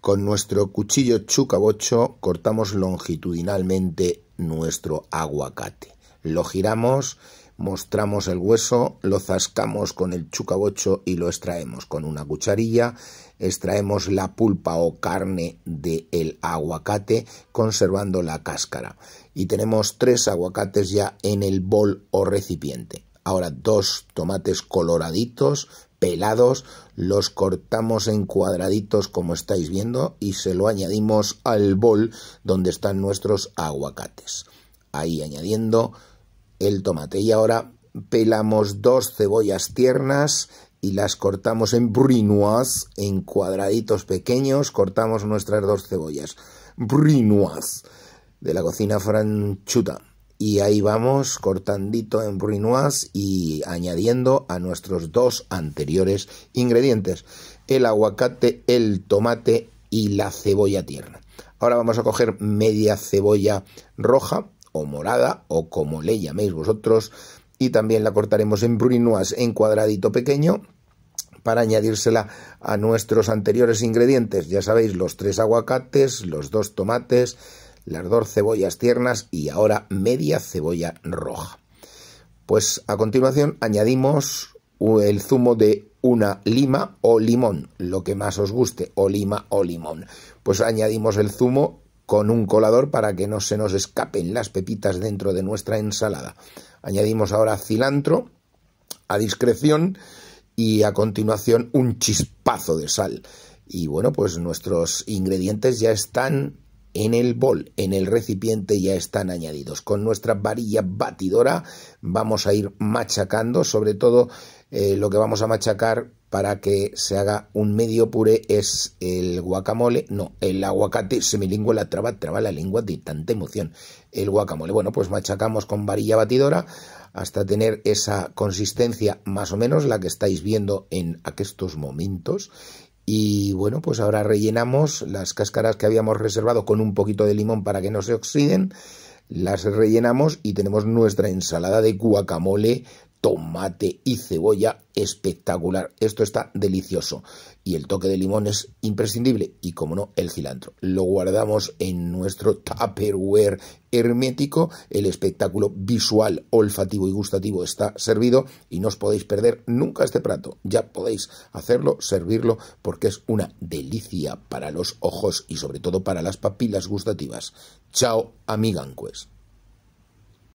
Con nuestro cuchillo chucabocho cortamos longitudinalmente nuestro aguacate. Lo giramos, mostramos el hueso, lo zascamos con el chucabocho y lo extraemos con una cucharilla. Extraemos la pulpa o carne del el aguacate conservando la cáscara. Y tenemos tres aguacates ya en el bol o recipiente. Ahora dos tomates coloraditos pelados, los cortamos en cuadraditos como estáis viendo y se lo añadimos al bol donde están nuestros aguacates. Ahí añadiendo el tomate y ahora pelamos dos cebollas tiernas y las cortamos en brinuas, en cuadraditos pequeños, cortamos nuestras dos cebollas. Brinuas de la cocina franchuta y ahí vamos cortandito en brunoise y añadiendo a nuestros dos anteriores ingredientes, el aguacate, el tomate y la cebolla tierna. Ahora vamos a coger media cebolla roja o morada o como le llaméis vosotros y también la cortaremos en brunoise en cuadradito pequeño para añadírsela a nuestros anteriores ingredientes, ya sabéis, los tres aguacates, los dos tomates, las dos cebollas tiernas y ahora media cebolla roja. Pues a continuación añadimos el zumo de una lima o limón, lo que más os guste, o lima o limón. Pues añadimos el zumo con un colador para que no se nos escapen las pepitas dentro de nuestra ensalada. Añadimos ahora cilantro a discreción y a continuación un chispazo de sal. Y bueno, pues nuestros ingredientes ya están en el bol, en el recipiente ya están añadidos. Con nuestra varilla batidora vamos a ir machacando, sobre todo eh, lo que vamos a machacar para que se haga un medio puré es el guacamole, no, el aguacate, semilingüe la traba, traba la lengua de tanta emoción, el guacamole. Bueno, pues machacamos con varilla batidora hasta tener esa consistencia más o menos la que estáis viendo en aquestos momentos y bueno, pues ahora rellenamos las cáscaras que habíamos reservado con un poquito de limón para que no se oxiden las rellenamos y tenemos nuestra ensalada de guacamole tomate y cebolla espectacular. Esto está delicioso. Y el toque de limón es imprescindible. Y como no, el cilantro. Lo guardamos en nuestro Tupperware hermético. El espectáculo visual, olfativo y gustativo está servido. Y no os podéis perder nunca este plato. Ya podéis hacerlo, servirlo, porque es una delicia para los ojos y sobre todo para las papilas gustativas. Chao, amiganques.